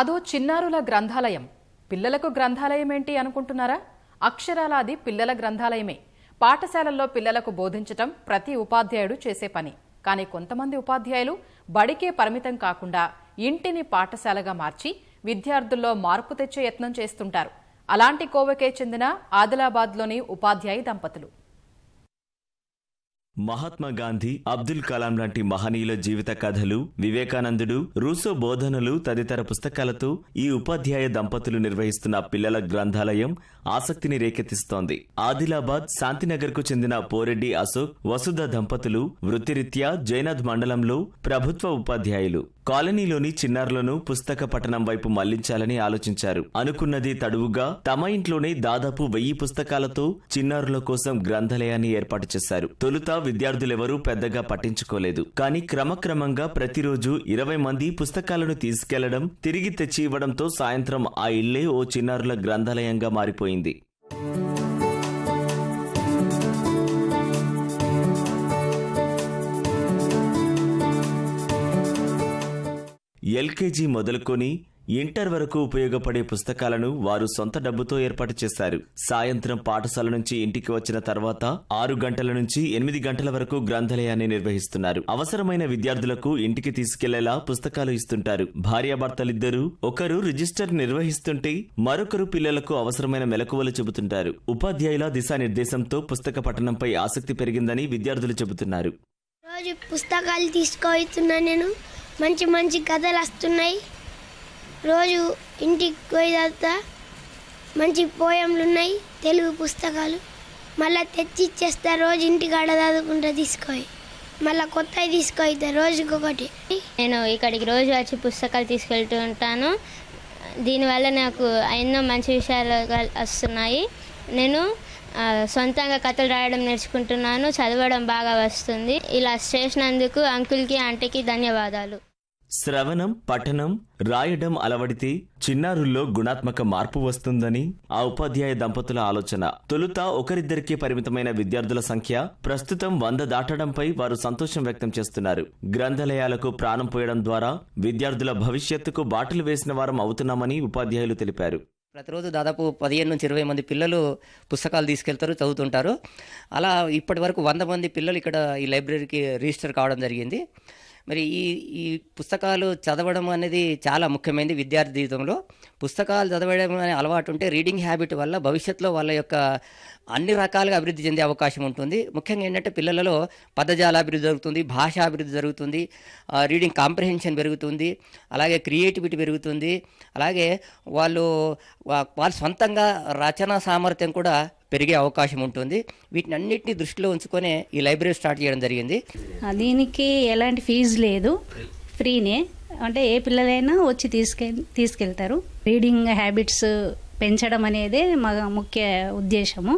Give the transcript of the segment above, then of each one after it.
అదో చిన్నారుల గ్రంథాలయం పిల్లలకు గ్రంథాలయం ఏంటి అనుకుంటున్నారా అక్షరాలాది పిల్లల గ్రంథాలయమే పాఠశాలల్లో పిల్లలకు బోధించటం ప్రతి ఉపాధ్యాయుడు చేసే పని కానీ కొంతమంది ఉపాధ్యాయులు బడికే పరిమితం కాకుండా ఇంటిని పాఠశాలగా మార్చి విద్యార్థుల్లో మార్పు తెచ్చే యత్నం చేస్తుంటారు అలాంటి కోవకే చెందిన ఆదిలాబాద్లోని ఉపాధ్యాయ దంపతులు మహాత్మా గాంధీ అబ్దుల్ కలాం లాంటి మహనీయుల జీవిత కథలు వివేకానందుడు రూసో బోధనలు తదితర పుస్తకాలతో ఈ ఉపాధ్యాయ దంపతులు నిర్వహిస్తున్న పిల్లల గ్రంథాలయం ఆసక్తిని రేకెత్తిస్తోంది ఆదిలాబాద్ శాంతినగర్ కు చెందిన పోరెడ్డి అశోక్ వసుధ దంపతులు వృత్తిరీత్యా జైనథ్ మండలంలో ప్రభుత్వ ఉపాధ్యాయులు కాలనీలోని చిన్నారులను పుస్తక పఠనం వైపు మళ్లించాలని ఆలోచించారు అనుకున్నది తడువుగా తమ ఇంట్లోనే దాదాపు వెయ్యి పుస్తకాలతో చిన్నారుల కోసం గ్రంథాలయాన్ని ఏర్పాటు చేశారు తొలుత విద్యార్థులెవరూ పెద్దగా పట్టించుకోలేదు కానీ క్రమక్రమంగా ప్రతిరోజు ఇరవై మంది పుస్తకాలను తీసుకెళ్లడం తిరిగి తెచ్చి ఇవ్వడంతో సాయంత్రం ఆ ఇల్లే ఓ చిన్నారుల గ్రంథాలయంగా మారిపోయింది ఎల్కేజీ మొదలుకొని ఇంటర్ వరకు ఉపయోగపడే పుస్తకాలను వారు సొంత డబ్బుతో ఏర్పాటు చేశారు సాయంత్రం పాఠశాల నుంచి ఇంటికి వచ్చిన తర్వాత ఆరు గంటల నుంచి ఎనిమిది గంటల వరకు గ్రంథాలయాన్ని నిర్వహిస్తున్నారు అవసరమైన విద్యార్థులకు ఇంటికి తీసుకెళ్లేలా పుస్తకాలు ఇస్తుంటారు భార్యాభర్తలిద్దరూ ఒకరు రిజిస్టర్ నిర్వహిస్తుంటే మరొకరు పిల్లలకు అవసరమైన మెలకువలు చెబుతుంటారు ఉపాధ్యాయుల దిశానిర్దేశంతో పుస్తక పఠనంపై ఆసక్తి పెరిగిందని విద్యార్థులు చెబుతున్నారు పుస్తకాలు నేను మంచి మంచి కథలు వస్తున్నాయి రోజు ఇంటికి తర్వాత మంచి పోయంలు ఉన్నాయి తెలుగు పుస్తకాలు మళ్ళీ తెచ్చి ఇచ్చేస్తా రోజు ఇంటికి చదువుకుంటా తీసుకోయి మళ్ళీ కొత్తవి తీసుకొయితే రోజుకి ఒకటి నేను ఇక్కడికి రోజు వచ్చి పుస్తకాలు తీసుకెళ్తూ ఉంటాను దీనివల్ల నాకు ఎన్నో మంచి విషయాలు వస్తున్నాయి నేను సొంతంగా కథలు రాయడం నేర్చుకుంటున్నాను చదవడం బాగా వస్తుంది ఇలా చేసినందుకు అంకుల్కి ఆంటీకి ధన్యవాదాలు శ్రవణం పఠనం రాయడం అలవడితే చిన్నారుల్లో గుణాత్మక మార్పు వస్తుందని ఆ ఉపాధ్యాయ దంపతుల ఆలోచన తొలుత ఒకరిద్దరికీ పరిమితమైన విద్యార్థుల సంఖ్య ప్రస్తుతం వంద దాటడంపై వారు సంతోషం వ్యక్తం చేస్తున్నారు గ్రంథాలయాలకు ప్రాణం పోయడం ద్వారా విద్యార్థుల భవిష్యత్తుకు బాటలు వేసిన వారం అవుతున్నామని ఉపాధ్యాయులు తెలిపారు ప్రతిరోజు దాదాపు పదిహేను నుంచి ఇరవై మంది పిల్లలు పుస్తకాలు తీసుకెళ్తారు చదువుతుంటారు అలా ఇప్పటి వరకు వంద మంది పిల్లలు ఇక్కడ ఈ లైబ్రరీకి రిజిస్టర్ కావడం జరిగింది మరి ఈ ఈ పుస్తకాలు చదవడం అనేది చాలా ముఖ్యమైనది విద్యార్థి జీవితంలో పుస్తకాలు చదవడం అనే అలవాటు ఉంటే రీడింగ్ హ్యాబిట్ వల్ల భవిష్యత్తులో వాళ్ళ యొక్క అన్ని రకాలుగా అభివృద్ధి చెందే అవకాశం ఉంటుంది ముఖ్యంగా ఏంటంటే పిల్లలలో పదజాల అభివృద్ధి జరుగుతుంది భాష అభివృద్ధి జరుగుతుంది రీడింగ్ కాంప్రహెన్షన్ పెరుగుతుంది అలాగే క్రియేటివిటీ పెరుగుతుంది అలాగే వాళ్ళు వాళ్ళ సొంతంగా రచనా సామర్థ్యం కూడా పెరిగే అవకాశం ఉంటుంది వీటిని అన్నింటినీ దృష్టిలో ఉంచుకొనే ఈ లైబ్రరీ స్టార్ట్ చేయడం జరిగింది దీనికి ఎలాంటి ఫీజు లేదు ఫ్రీనే అంటే ఏ పిల్లలైనా వచ్చి తీసుకె తీసుకెళ్తారు రీడింగ్ హ్యాబిట్స్ పెంచడం అనేదే మా ముఖ్య ఉద్దేశము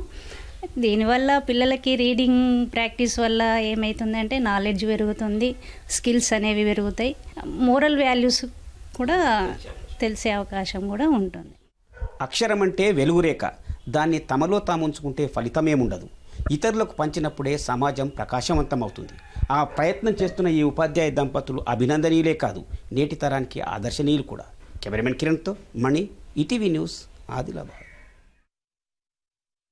దీనివల్ల పిల్లలకి రీడింగ్ ప్రాక్టీస్ వల్ల ఏమవుతుందంటే నాలెడ్జ్ పెరుగుతుంది స్కిల్స్ అనేవి పెరుగుతాయి మోరల్ వాల్యూస్ కూడా తెలిసే అవకాశం కూడా ఉంటుంది అక్షరం అంటే వెలుగురేఖ దాన్ని తమలో తాము ఉంచుకుంటే ఫలితమేముండదు ఇతరులకు పంచినప్పుడే సమాజం ప్రకాశవంతమవుతుంది ఆ ప్రయత్నం చేస్తున్న ఈ ఉపాధ్యాయ దంపతులు అభినందనీయులే కాదు నేటి తరానికి ఆదర్శనీయులు కూడా కెమెరామెన్ కిరణ్తో మణి ఇటీవీ న్యూస్ ఆదిలాబాద్